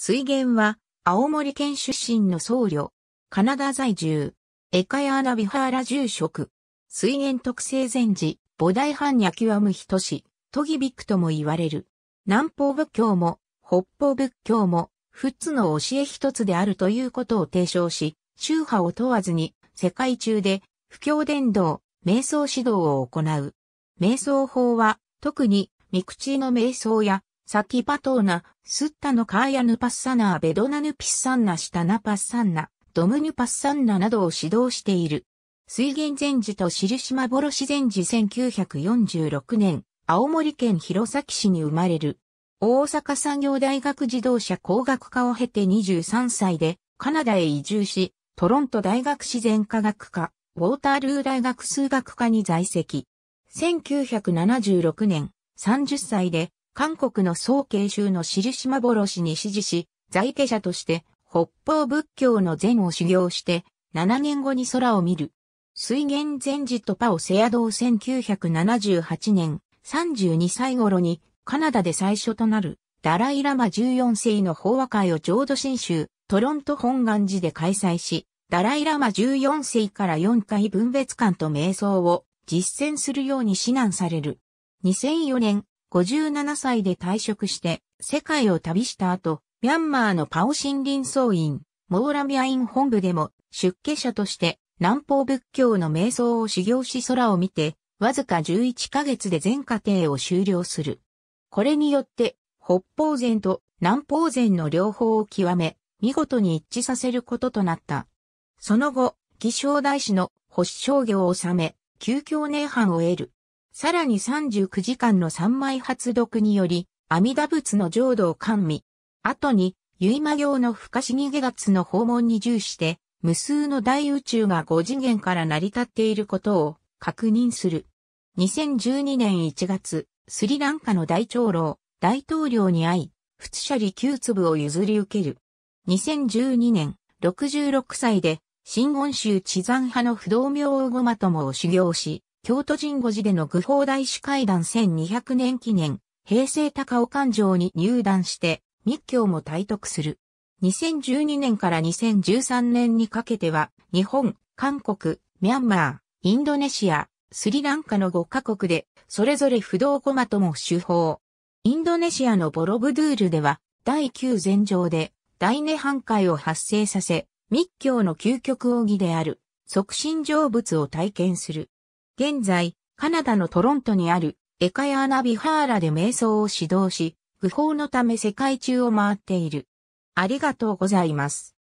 水源は、青森県出身の僧侶、カナダ在住、エカヤーナビハーラ住職、水源特性禅寺、菩提藩や極む人志、トギビックとも言われる。南方仏教も、北方仏教も、仏つの教え一つであるということを提唱し、宗派を問わずに、世界中で、不教伝道、瞑想指導を行う。瞑想法は、特に、三口の瞑想や、サキパトーナ、スッタのカーヤヌパッサナーベドナヌピッサンナシタナパッサンナ、ドムニュパッサンナなどを指導している。水源禅寺と印幻禅寺1946年、青森県弘前市に生まれる。大阪産業大学自動車工学科を経て23歳で、カナダへ移住し、トロント大学自然科学科、ウォータールー大学数学科に在籍。1976年、30歳で韓国の総慶州の印幻に支持し、在家者として北方仏教の禅を修行して、7年後に空を見る。水源禅寺とパオセア道1978年32歳頃にカナダで最初となるダライラマ14世の法話会を浄土真宗トロント本願寺で開催し、ダライラマ14世から4回分別館と瞑想を実践するように指南される。2004年57歳で退職して世界を旅した後、ミャンマーのパオ森林総院、モーラミアイン本部でも出家者として南方仏教の瞑想を修行し空を見て、わずか11ヶ月で全過程を終了する。これによって、北方禅と南方禅の両方を極め、見事に一致させることとなった。その後、偽昌大師の保守商業を治め、究教涅藩を得る。さらに39時間の三枚発読により、阿弥陀仏の浄土を完備。後に、結ま行の不可思議下月の訪問に従して、無数の大宇宙が5次元から成り立っていることを確認する。2012年1月、スリランカの大長老、大統領に会い、仏舎利9粒を譲り受ける。2012年、66歳で、新言宗地山派の不動明王ごまともを修行し、京都神護寺での愚法大師会談1200年記念、平成高尾環状に入団して、密教も体得する。2012年から2013年にかけては、日本、韓国、ミャンマー、インドネシア、スリランカの5カ国で、それぞれ不動駒とも手法。インドネシアのボロブドゥールでは、第9禅上で、大涅槃会を発生させ、密教の究極奥義である、促進成仏を体験する。現在、カナダのトロントにあるエカヤーナビハーラで瞑想を指導し、不法のため世界中を回っている。ありがとうございます。